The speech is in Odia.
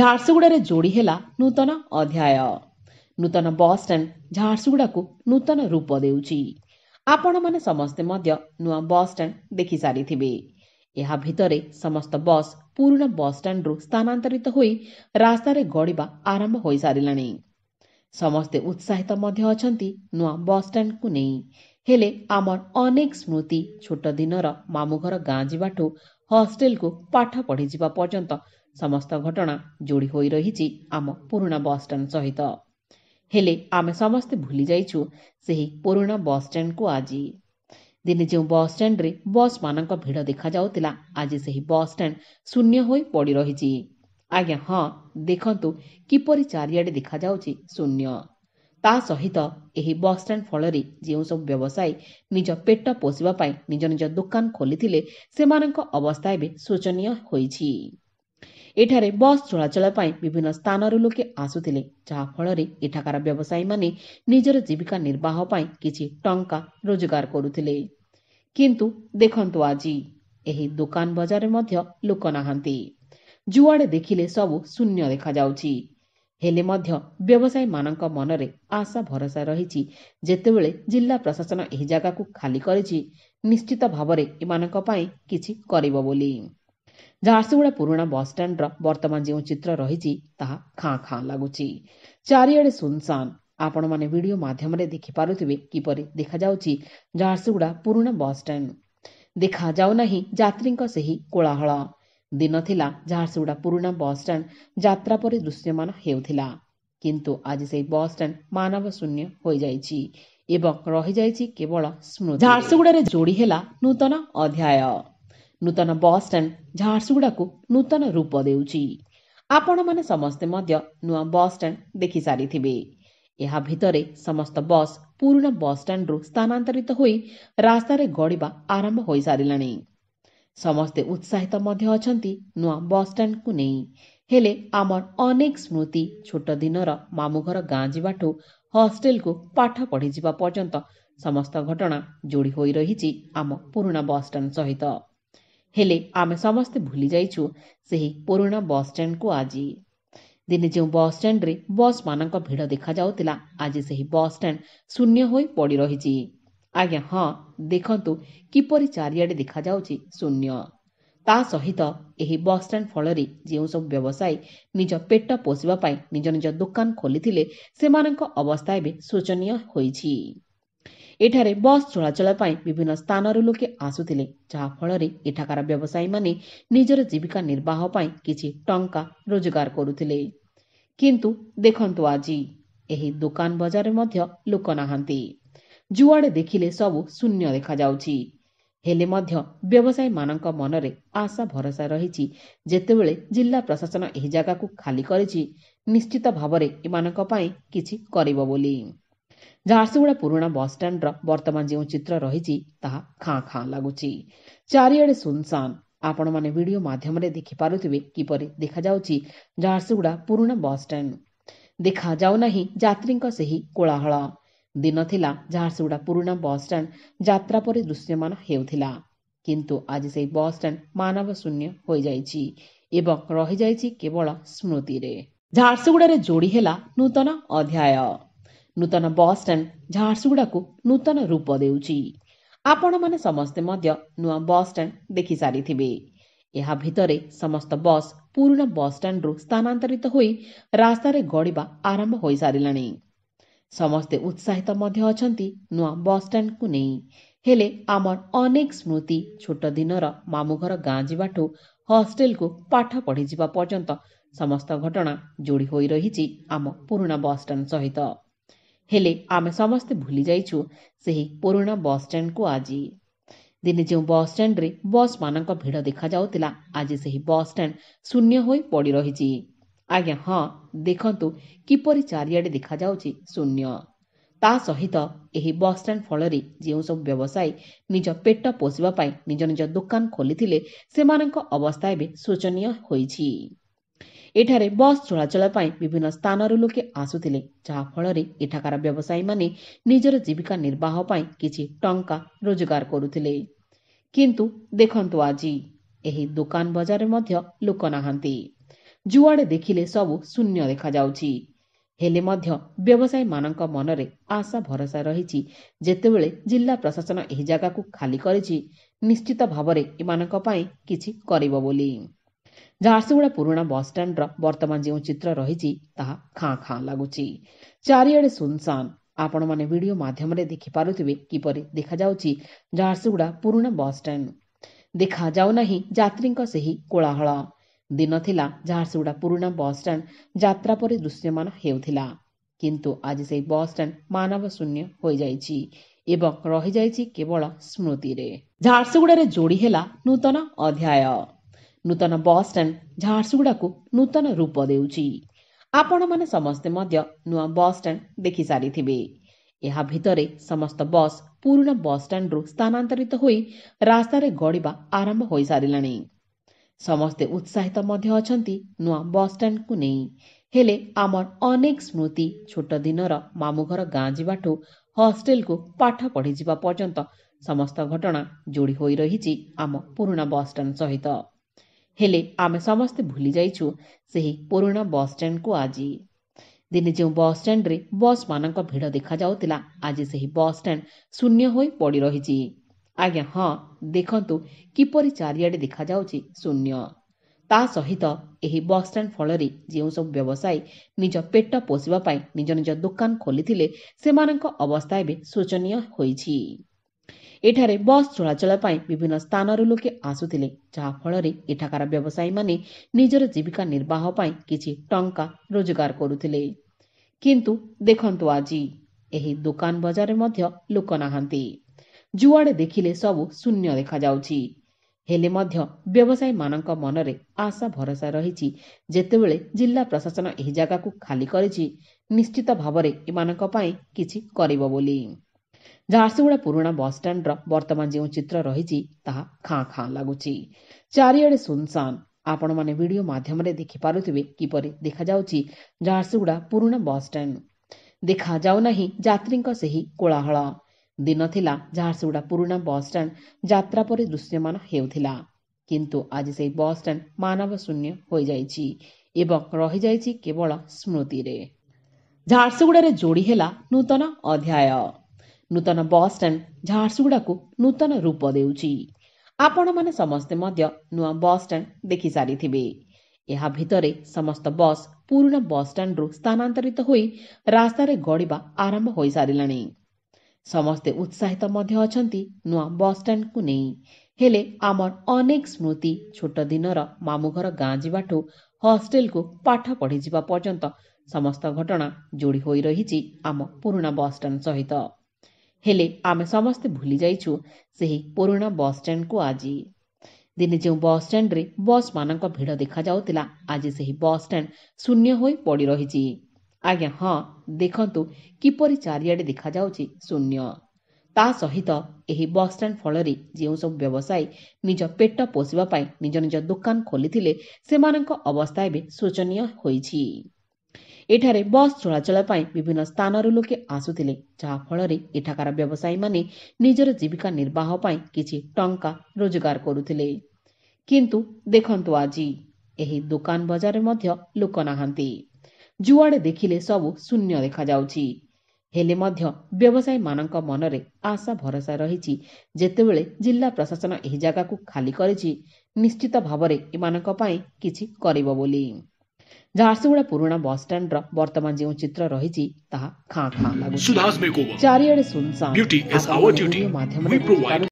ଝାରସୁଗୁଡ଼ାରେ ଯୋଡ଼ି ହେଲା ନୂତନ ଅଧ୍ୟାୟ ନୂତନ ବସ୍ଷ୍ଟାଣ୍ଡ ଝାରସୁଗୁଡ଼ାକୁ ନୂତନ ରୂପ ଦେଉଛି ଆପଣମାନେ ସମସ୍ତେ ମଧ୍ୟ ନୂଆ ବସ୍ଷ୍ଟାଣ୍ଡ ଦେଖିସାରିଥିବେ ଏହା ଭିତରେ ସମସ୍ତ ବସ୍ ପୁରୁଣା ବସ୍ଷ୍ଟାଣ୍ଡରୁ ସ୍ଥାନାନ୍ତରିତ ହୋଇ ରାସ୍ତାରେ ଗଡ଼ିବା ଆରମ୍ଭ ହୋଇସାରିଲାଣି ସମସ୍ତେ ଉତ୍ସାହିତ ମଧ୍ୟ ଅଛନ୍ତି ନୂଆ ବସ୍ଷ୍ଟାଣ୍ଡକୁ ନେଇ ହେଲେ ଆମର ଅନେକ ସ୍ମୃତି ଛୋଟ ଦିନର ମାମୁଘର ଗାଁ ଯିବାଠୁ ହଷ୍ଟେଲକୁ ପାଠ ପଢ଼ିଯିବା ପର୍ଯ୍ୟନ୍ତ ସମସ୍ତ ଘଟଣା ଯୋଡ଼ି ହୋଇ ରହିଛି ଆମ ପୁରୁଣା ବସ୍ଷ୍ଟାଣ୍ଡ ସହିତ ହେଲେ ଆମେ ସମସ୍ତେ ଭୁଲି ଯାଇଛୁ ସେହି ପୁରୁଣା ବସ୍ଷ୍ଟାଣ୍ଡକୁ ଆଜି ଦିନେ ଯେଉଁ ବସ୍ଷ୍ଟାଣ୍ଡରେ ବସ୍ମାନଙ୍କ ଭିଡ଼ ଦେଖାଯାଉଥିଲା ଆଜି ସେହି ବସ୍ଷ୍ଟାଣ୍ଡ ଶୂନ୍ୟ ହୋଇ ପଡ଼ି ରହିଛି ଆଜ୍ଞା ହଁ ଦେଖନ୍ତୁ କିପରି ଚାରିଆଡ଼େ ଦେଖାଯାଉଛି ଶୂନ୍ୟ ତା ସହିତ ଏହି ବସ୍ଷ୍ଟାଣ୍ଡ ଫଳରେ ଯେଉଁସବୁ ବ୍ୟବସାୟୀ ନିଜ ପେଟ ପୋଷିବା ପାଇଁ ନିଜ ନିଜ ଦୋକାନ ଖୋଲିଥିଲେ ସେମାନଙ୍କ ଅବସ୍ଥା ଏବେ ଶୋଚନୀୟ ହୋଇଛି ଏଠାରେ ବସ୍ ଚଳାଚଳ ପାଇଁ ବିଭିନ୍ନ ସ୍ଥାନରୁ ଲୋକେ ଆସୁଥିଲେ ଯାହାଫଳରେ ଏଠାକାର ବ୍ୟବସାୟୀମାନେ ନିଜର ଜୀବିକା ନିର୍ବାହ ପାଇଁ କିଛି ଟଙ୍କା ରୋଜଗାର କରୁଥିଲେ କିନ୍ତୁ ଦେଖନ୍ତୁ ଆଜି ଏହି ଦୋକାନ ବଜାରରେ ମଧ୍ୟ ଲୋକ ନାହାନ୍ତି ଯୁଆଡ଼େ ଦେଖିଲେ ସବୁ ଶୂନ୍ୟ ଦେଖାଯାଉଛି ହେଲେ ମଧ୍ୟ ବ୍ୟବସାୟୀମାନଙ୍କ ମନରେ ଆଶା ଭରସା ରହିଛି ଯେତେବେଳେ ଜିଲ୍ଲା ପ୍ରଶାସନ ଏହି ଜାଗାକୁ ଖାଲି କରିଛି ନିଶ୍ଚିତ ଭାବରେ ଏମାନଙ୍କ ପାଇଁ କିଛି କରିବ ବୋଲି ଝାରସୁଗୁଡ଼ା ପୁରୁଣା ବସ୍ଷ୍ଟାଣ୍ଡର ବର୍ତ୍ତମାନ ଯେଉଁ ଚିତ୍ର ରହିଛି ତାହା ଖାଁ ଖାଁ ଲାଗୁଛି ଚାରିଆଡ଼େ ସୁନସାନ ଆପଣମାନେ ଭିଡ଼ିଓ ମାଧ୍ୟମରେ ଦେଖିପାରୁଥିବେ କିପରି ଦେଖାଯାଉଛି ଝାରସୁଗୁଡ଼ା ପୁରୁଣା ବସ୍ଷ୍ଟାଣ୍ଡ ଦେଖାଯାଉନାହିଁ ଯାତ୍ରୀଙ୍କ ସେହି କୋଳାହଳ ଦିନ ଥିଲା ଝାରସୁଗୁଡ଼ା ପୁରୁଣା ବସ୍ଷ୍ଟାଣ୍ଡ ଯାତ୍ରା ପରେ ଦୃଶ୍ୟମାନ ହେଉଥିଲା କିନ୍ତୁ ଆଜି ସେହି ବସ୍ଷ୍ଟାଣ୍ଡ ମାନବ ଶୂନ୍ୟ ହୋଇଯାଇଛି ଏବଂ ରହିଯାଇଛି କେବଳ ସ୍ମୃତି ଝାରସୁଗୁଡ଼ାରେ ଯୋଡ଼ି ହେଲା ନୂତନ ଅଧ୍ୟାୟ ନୂତନ ବସ୍ଷ୍ଟାଣ୍ଡ ଝାରସୁଗୁଡ଼ାକୁ ନୂତନ ରୂପ ଦେଉଛି ଆପଣମାନେ ସମସ୍ତେ ମଧ୍ୟ ନୂଆ ବସ୍ଷ୍ଟାଣ୍ଡ ଦେଖିସାରିଥିବେ ଏହା ଭିତରେ ସମସ୍ତ ବସ୍ ପୁରୁଣା ବସ୍ଷ୍ଟାଣ୍ଡରୁ ସ୍ଥାନାନ୍ତରିତ ହୋଇ ରାସ୍ତାରେ ଗଡ଼ିବା ଆରମ୍ଭ ହୋଇସାରିଲାଣି ସମସ୍ତେ ଉତ୍ସାହିତ ମଧ୍ୟ ଅଛନ୍ତି ନୂଆ ବସ୍ଷ୍ଟାଣ୍ଡକୁ ନେଇ ହେଲେ ଆମର ଅନେକ ସ୍ମୃତି ଛୋଟ ଦିନର ମାମୁଘର ଗାଁ ଯିବାଠୁ ହଷ୍ଟେଲକୁ ପାଠ ପଢ଼ିଯିବା ପର୍ଯ୍ୟନ୍ତ ସମସ୍ତ ଘଟଣା ଯୋଡ଼ି ହୋଇ ରହିଛି ଆମ ପୁରୁଣା ବସ୍ଷ୍ଟାଣ୍ଡ ସହିତ ହେଲେ ଆମେ ସମସ୍ତେ ଭୁଲି ଯାଇଛୁ ସେହି ପୁରୁଣା ବସ୍ଷ୍ଟାଣ୍ଡକୁ ଆଜି ଦିନେ ଯେଉଁ ବସ୍ଷ୍ଟାଣ୍ଡରେ ବସ୍ମାନଙ୍କ ଭିଡ଼ ଦେଖାଯାଉଥିଲା ଆଜି ସେହି ବସ୍ଷ୍ଟାଣ୍ଡ ଶୂନ୍ୟ ହୋଇ ପଡ଼ି ରହିଛି ଆଜ୍ଞା ହଁ ଦେଖନ୍ତୁ କିପରି ଚାରିଆଡ଼େ ଦେଖାଯାଉଛି ଶୂନ୍ୟ ତା ସହିତ ଏହି ବସ୍ଷ୍ଟାଣ୍ଡ ଫଳରେ ଯେଉଁସବୁ ବ୍ୟବସାୟୀ ନିଜ ପେଟ ପୋଷିବା ପାଇଁ ନିଜ ନିଜ ଦୋକାନ ଖୋଲିଥିଲେ ସେମାନଙ୍କ ଅବସ୍ଥା ଏବେ ଶୋଚନୀୟ ହୋଇଛି ଏଠାରେ ବସ୍ ଚଳାଚଳ ପାଇଁ ବିଭିନ୍ନ ସ୍ଥାନରୁ ଲୋକେ ଆସୁଥିଲେ ଯାହାଫଳରେ ଏଠାକାର ବ୍ୟବସାୟୀମାନେ ନିଜର ଜୀବିକା ନିର୍ବାହ ପାଇଁ କିଛି ଟଙ୍କା ରୋଜଗାର କରୁଥିଲେ କିନ୍ତୁ ଦେଖନ୍ତୁ ଆଜି ଏହି ଦୋକାନ ବଜାରରେ ମଧ୍ୟ ଲୋକ ନାହାନ୍ତି ଯୁଆଡ଼େ ଦେଖିଲେ ସବୁ ଶୂନ୍ୟ ଦେଖାଯାଉଛି ହେଲେ ମଧ୍ୟ ବ୍ୟବସାୟୀମାନଙ୍କ ମନରେ ଆଶା ଭରସା ରହିଛି ଯେତେବେଳେ ଜିଲ୍ଲା ପ୍ରଶାସନ ଏହି ଜାଗାକୁ ଖାଲି କରିଛି ନିଶ୍ଚିତ ଭାବରେ ଏମାନଙ୍କ ପାଇଁ କିଛି କରିବ ବୋଲି ଝାରସୁଗୁଡ଼ା ପୁରୁଣା ବସ୍ଷ୍ଟାଣ୍ଡର ବର୍ତ୍ତମାନ ଯେଉଁ ଚିତ୍ର ରହିଛି ତାହା ଖାଁ ଖାଁ ଲାଗୁଛି ଚାରିଆଡ଼େ ସୁନସାନ ଆପଣମାନେ ଭିଡ଼ିଓ ମାଧ୍ୟମରେ ଦେଖିପାରୁଥିବେ କିପରି ଦେଖାଯାଉଛି ଝାରସୁଗୁଡ଼ା ପୁରୁଣା ବସ୍ଷ୍ଟାଣ୍ଡ ଦେଖାଯାଉ ନାହିଁ ଯାତ୍ରୀଙ୍କ ସେହି କୋଳାହଳ ଦିନ ଥିଲା ଝାରସୁଗୁଡ଼ା ପୁରୁଣା ବସ୍ଷ୍ଟାଣ୍ଡ ଯାତ୍ରା ପରି ଦୃଶ୍ୟମାନ ହେଉଥିଲା କିନ୍ତୁ ଆଜି ସେହି ବସ୍ଷ୍ଟାଣ୍ଡ ଶୂନ୍ୟ ହୋଇଯାଇଛି ଏବଂ ରହିଯାଇଛି କେବଳ ସ୍ମୃତିରେ ଝାରସୁଗୁଡ଼ାରେ ଯୋଡ଼ି ହେଲା ନୂତନ ଅଧ୍ୟାୟ ନୂତନ ବସ୍ଷ୍ଟାଣ୍ଡ ଝାରସୁଗୁଡ଼ାକୁ ନୂତନ ରୂପ ଦେଉଛି ଆପଣମାନେ ସମସ୍ତେ ମଧ୍ୟ ନୂଆ ବସ୍ଷ୍ଟାଣ୍ଡ ଦେଖିସାରିଥିବେ ଏହା ଭିତରେ ସମସ୍ତ ବସ୍ ପୁରୁଣା ବସ୍ଷ୍ଟାଣ୍ଡରୁ ସ୍ଥାନାନ୍ତରିତ ହୋଇ ରାସ୍ତାରେ ଗଡ଼ିବା ଆରମ୍ଭ ହୋଇସାରିଲାଣି ସମସ୍ତେ ଉତ୍ସାହିତ ମଧ୍ୟ ଅଛନ୍ତି ନୂଆ ବସ୍ଷ୍ଟାଣ୍ଡକୁ ନେଇ ହେଲେ ଆମର ଅନେକ ସ୍ମୃତି ଛୋଟ ଦିନର ମାମୁଘର ଗାଁ ଯିବାଠୁ ହଷ୍ଟେଲକୁ ପାଠ ପଢ଼ିଯିବା ପର୍ଯ୍ୟନ୍ତ ସମସ୍ତ ଘଟଣା ଯୋଡ଼ି ହୋଇ ରହିଛି ଆମ ପୁରୁଣା ବସ୍ଷ୍ଟାଣ୍ଡ ସହିତ ହେଲେ ଆମେ ସମସ୍ତେ ଭୁଲି ଯାଇଛୁ ସେହି ପୁରୁଣା ବସ୍ଷ୍ଟାଣ୍ଡକୁ ଆଜି ଦିନେ ଯେଉଁ ବସ୍ଷ୍ଟାଣ୍ଡରେ ବସ୍ମାନଙ୍କ ଭିଡ଼ ଦେଖାଯାଉଥିଲା ଆଜି ସେହି ବସ୍ଷ୍ଟାଣ୍ଡ ଶୂନ୍ୟ ହୋଇ ପଡ଼ି ରହିଛି ଆଜ୍ଞା ହଁ ଦେଖନ୍ତୁ କିପରି ଚାରିଆଡ଼େ ଦେଖାଯାଉଛି ଶୂନ୍ୟ ତା ସହିତ ଏହି ବସ୍ଷ୍ଟାଣ୍ଡ ଫଳରେ ଯେଉଁସବୁ ବ୍ୟବସାୟୀ ନିଜ ପେଟ ପୋଷିବା ପାଇଁ ନିଜ ନିଜ ଦୋକାନ ଖୋଲିଥିଲେ ସେମାନଙ୍କ ଅବସ୍ଥା ଏବେ ଶୋଚନୀୟ ହୋଇଛି ଏଠାରେ ବସ୍ ଚଳାଚଳ ପାଇଁ ବିଭିନ୍ନ ସ୍ଥାନରୁ ଲୋକେ ଆସୁଥିଲେ ଯାହାଫଳରେ ଏଠାକାର ବ୍ୟବସାୟୀମାନେ ନିଜର ଜୀବିକା ନିର୍ବାହ ପାଇଁ କିଛି ଟଙ୍କା ରୋଜଗାର କରୁଥିଲେ କିନ୍ତୁ ଦେଖନ୍ତୁ ଆଜି ଏହି ଦୋକାନ ବଜାରରେ ମଧ୍ୟ ଲୋକ ନାହାନ୍ତି ଯୁଆଡ଼େ ଦେଖିଲେ ସବୁ ଶୂନ୍ୟ ଦେଖାଯାଉଛି ହେଲେ ମଧ୍ୟ ବ୍ୟବସାୟୀମାନଙ୍କ ମନରେ ଆଶା ଭରସା ରହିଛି ଯେତେବେଳେ ଜିଲ୍ଲା ପ୍ରଶାସନ ଏହି ଜାଗାକୁ ଖାଲି କରିଛି ନିଶ୍ଚିତ ଭାବରେ ଏମାନଙ୍କ ପାଇଁ କିଛି କରିବ ବୋଲି ଝାରସୁଗୁଡ଼ା ପୁରୁଣା ବସ୍ଷ୍ଟାଣ୍ଡର ବର୍ତ୍ତମାନ ଯେଉଁ ଚିତ୍ର ରହିଛି ତାହା ଖାଁ ଖାଁ ଲାଗୁଛି ଚାରିଆଡ଼େ ଶୂନଶାନ ଆପଣମାନେ ଭିଡ଼ିଓ ମାଧ୍ୟମରେ ଦେଖିପାରୁଥିବେ କିପରି ଦେଖାଯାଉଛି ଝାରସୁଗୁଡ଼ା ପୁରୁଣା ବସ୍ଷ୍ଟାଣ୍ଡ ଦେଖାଯାଉ ନାହିଁ ଯାତ୍ରୀଙ୍କ ସେହି କୋଳାହଳ ଦିନ ଥିଲା ଝାରସୁଗୁଡ଼ା ପୁରୁଣା ବସ୍ଷ୍ଟାଣ୍ଡ ଯାତ୍ରା ପରି ଦୃଶ୍ୟମାନ ହେଉଥିଲା କିନ୍ତୁ ଆଜି ସେହି ବସ୍ଷ୍ଟାଣ୍ଡ ଶୂନ୍ୟ ହୋଇଯାଇଛି ଏବଂ ରହିଯାଇଛି କେବଳ ସ୍ମୃତିରେ ଝାରସୁଗୁଡ଼ାରେ ଯୋଡ଼ି ହେଲା ନୂତନ ଅଧ୍ୟାୟ ନୂତନ ବସ୍ଷ୍ଟାଣ୍ଡ ଝାରସୁଗୁଡ଼ାକୁ ନୂତନ ରୂପ ଦେଉଛି ଆପଣମାନେ ସମସ୍ତେ ମଧ୍ୟ ନୂଆ ବସ୍ଷ୍ଟାଣ୍ଡ ଦେଖିସାରିଥିବେ ଏହା ଭିତରେ ସମସ୍ତ ବସ୍ ପୁରୁଣା ବସ୍ଷ୍ଟାଣ୍ଡରୁ ସ୍ଥାନାନ୍ତରିତ ହୋଇ ରାସ୍ତାରେ ଗଡ଼ିବା ଆରମ୍ଭ ହୋଇସାରିଲାଣି ସମସ୍ତେ ଉତ୍ସାହିତ ମଧ୍ୟ ଅଛନ୍ତି ନୂଆ ବସ୍ଷ୍ଟାଣ୍ଡକୁ ନେଇ ହେଲେ ଆମର ଅନେକ ସ୍ମୃତି ଛୋଟ ଦିନର ମାମୁଘର ଗାଁ ଯିବାଠୁ ହଷ୍ଟେଲକୁ ପାଠ ପଢ଼ିଯିବା ପର୍ଯ୍ୟନ୍ତ ସମସ୍ତ ଘଟଣା ଯୋଡ଼ି ହୋଇ ରହିଛି ଆମ ପୁରୁଣା ବସ୍ଷ୍ଟାଣ୍ଡ ସହିତ ହେଲେ ଆମେ ସମସ୍ତେ ଭୁଲି ଯାଇଛୁ ସେହି ପୁରୁଣା ବସ୍ଷ୍ଟାଣ୍ଡକୁ ଆଜି ଦିନେ ଯେଉଁ ବସ୍ଷ୍ଟାଣ୍ଡରେ ବସ୍ମାନଙ୍କ ଭିଡ଼ ଦେଖାଯାଉଥିଲା ଆଜି ସେହି ବସ୍ଷ୍ଟାଣ୍ଡ ଶୂନ୍ୟ ହୋଇ ପଡ଼ି ରହିଛି ଆଜ୍ଞା ହଁ ଦେଖନ୍ତୁ କିପରି ଚାରିଆଡ଼େ ଦେଖାଯାଉଛି ଶୂନ୍ୟ ତା ସହିତ ଏହି ବସ୍ଷ୍ଟାଣ୍ଡ ଫଳରେ ଯେଉଁସବୁ ବ୍ୟବସାୟୀ ନିଜ ପେଟ ପୋଷିବା ପାଇଁ ନିଜ ନିଜ ଦୋକାନ ଖୋଲିଥିଲେ ସେମାନଙ୍କ ଅବସ୍ଥା ଏବେ ଶୋଚନୀୟ ହୋଇଛି ଏଠାରେ ବସ୍ ଚଳାଚଳ ପାଇଁ ବିଭିନ୍ନ ସ୍ଥାନରୁ ଲୋକେ ଆସୁଥିଲେ ଯାହାଫଳରେ ଏଠାକାର ବ୍ୟବସାୟୀମାନେ ନିଜର ଜୀବିକା ନିର୍ବାହ ପାଇଁ କିଛି ଟଙ୍କା ରୋଜଗାର କରୁଥିଲେ କିନ୍ତୁ ଦେଖନ୍ତୁ ଆଜି ଏହି ଦୋକାନ ବଜାରରେ ମଧ୍ୟ ଲୋକ ନାହାନ୍ତି ଯୁଆଡ଼େ ଦେଖିଲେ ସବୁ ଶୂନ୍ୟ ଦେଖାଯାଉଛି ହେଲେ ମଧ୍ୟ ବ୍ୟବସାୟୀମାନଙ୍କ ମନରେ ଆଶା ଭରସା ରହିଛି ଯେତେବେଳେ ଜିଲ୍ଲା ପ୍ରଶାସନ ଏହି ଜାଗାକୁ ଖାଲି କରିଛି ନିଶ୍ଚିତ ଭାବରେ ଏମାନଙ୍କ ପାଇଁ କିଛି କରିବ ବୋଲି ଝାରସୁଗୁଡ଼ା ପୁରୁଣା ବସ୍ଷ୍ଟାଣ୍ଡର ବର୍ତ୍ତମାନ ଯେଉଁ ଚିତ୍ର ରହିଛି ତାହା ଖାଁ ଖାଁ ଲାଗୁଛି ଚାରିଆଡ଼େ ସୁନସାନ ଆପଣମାନେ ଭିଡ଼ିଓ ମାଧ୍ୟମରେ ଦେଖିପାରୁଥିବେ କିପରି ଦେଖାଯାଉଛି ଝାରସୁଗୁଡ଼ା ପୁରୁଣା ବସ୍ଷ୍ଟାଣ୍ଡ ଦେଖାଯାଉନାହିଁ ଯାତ୍ରୀଙ୍କ ସେହି କୋଳାହଳ ଦିନ ଥିଲା ଝାରସୁଗୁଡ଼ା ପୁରୁଣା ବସ୍ଷ୍ଟାଣ୍ଡ ଯାତ୍ରା ପରେ ଦୃଶ୍ୟମାନ ହେଉଥିଲା କିନ୍ତୁ ଆଜି ସେହି ବସ୍ଷ୍ଟାଣ୍ଡ ମାନବ ଶୂନ୍ୟ ହୋଇଯାଇଛି ଏବଂ ରହିଯାଇଛି କେବଳ ସ୍ମୃତିରେ ଝାରସୁଗୁଡ଼ାରେ ଯୋଡ଼ି ହେଲା ନୂତନ ଅଧ୍ୟାୟ ନୂତନ ବସ୍ଷ୍ଟାଣ୍ଡ ଝାରସୁଗୁଡ଼ାକୁ ନୂତନ ରୂପ ଦେଉଛି ଆପଣମାନେ ସମସ୍ତେ ମଧ୍ୟ ନୂଆ ବସ୍ଷ୍ଟାଣ୍ଡ ଦେଖିସାରିଥିବେ ଏହା ଭିତରେ ସମସ୍ତ ବସ୍ ପୁରୁଣା ବସ୍ଷ୍ଟାଣ୍ଡରୁ ସ୍ଥାନାନ୍ତରିତ ହୋଇ ରାସ୍ତାରେ ଗଡ଼ିବା ଆରମ୍ଭ ହୋଇସାରିଲାଣି ସମସ୍ତେ ଉତ୍ସାହିତ ମଧ୍ୟ ଅଛନ୍ତି ନୂଆ ବସ୍ଷ୍ଟାଣ୍ଡକୁ ନେଇ ହେଲେ ଆମର ଅନେକ ସ୍ମୃତି ଛୋଟ ଦିନର ମାମୁଘର ଗାଁ ଯିବାଠୁ ହଷ୍ଟେଲକୁ ପାଠ ପଢ଼ିଯିବା ପର୍ଯ୍ୟନ୍ତ ସମସ୍ତ ଘଟଣା ଯୋଡ଼ି ହୋଇ ରହିଛି ଆମ ପୁରୁଣା ବସ୍ଷ୍ଟାଣ୍ଡ ସହିତ ହେଲେ ଆମେ ସମସ୍ତେ ଭୁଲି ଯାଇଛୁ ସେହି ପୁରୁଣା ବସ୍ଷ୍ଟାଣ୍ଡକୁ ଆଜି ଦିନେ ଯେଉଁ ବସ୍ଷ୍ଟାଣ୍ଡରେ ବସ୍ମାନଙ୍କ ଭିଡ଼ ଦେଖାଯାଉଥିଲା ଆଜି ସେହି ବସ୍ଷ୍ଟାଣ୍ଡ ଶୂନ୍ୟ ହୋଇ ପଡ଼ି ରହିଛି ଆଜ୍ଞା ହଁ ଦେଖନ୍ତୁ କିପରି ଚାରିଆଡ଼େ ଦେଖାଯାଉଛି ଶୂନ୍ୟ ତା ସହିତ ଏହି ବସ୍ଷ୍ଟାଣ୍ଡ ଫଳରେ ଯେଉଁସବୁ ବ୍ୟବସାୟୀ ନିଜ ପେଟ ପୋଷିବା ପାଇଁ ନିଜ ନିଜ ଦୋକାନ ଖୋଲିଥିଲେ ସେମାନଙ୍କ ଅବସ୍ଥା ଏବେ ଶୋଚନୀୟ ହୋଇଛି ଏଠାରେ ବସ୍ ଚଳାଚଳ ପାଇଁ ବିଭିନ୍ନ ସ୍ଥାନରୁ ଲୋକେ ଆସୁଥିଲେ ଯାହାଫଳରେ ଏଠାକାର ବ୍ୟବସାୟୀମାନେ ନିଜର ଜୀବିକା ନିର୍ବାହ ପାଇଁ କିଛି ଟଙ୍କା ରୋଜଗାର କରୁଥିଲେ କିନ୍ତୁ ଦେଖନ୍ତୁ ଆଜି ଏହି ଦୋକାନ ବଜାରରେ ମଧ୍ୟ ଲୋକ ନାହାନ୍ତି ଯୁଆଡ଼େ ଦେଖିଲେ ସବୁ ଶୂନ୍ୟ ଦେଖାଯାଉଛି ହେଲେ ମଧ୍ୟ ବ୍ୟବସାୟୀମାନଙ୍କ ମନରେ ଆଶା ଭରସା ରହିଛି ଯେତେବେଳେ ଜିଲ୍ଲା ପ୍ରଶାସନ ଏହି ଜାଗାକୁ ଖାଲି କରିଛି ନିଶ୍ଚିତ ଭାବରେ ଏମାନଙ୍କ ପାଇଁ କିଛି କରିବ ବୋଲି ଝାରସୁଗୁଡ଼ା ପୁରୁଣା ବସ୍ଷ୍ଟାଣ୍ଡର ବର୍ତ୍ତମାନ ଯେଉଁ ଚିତ୍ର ରହିଛି ତାହା ଖାଁ ଖାଁ ଲାଗୁଛି ଚାରିଆଡ଼େ ଶୂନଶାନ ମାଧ୍ୟମରେ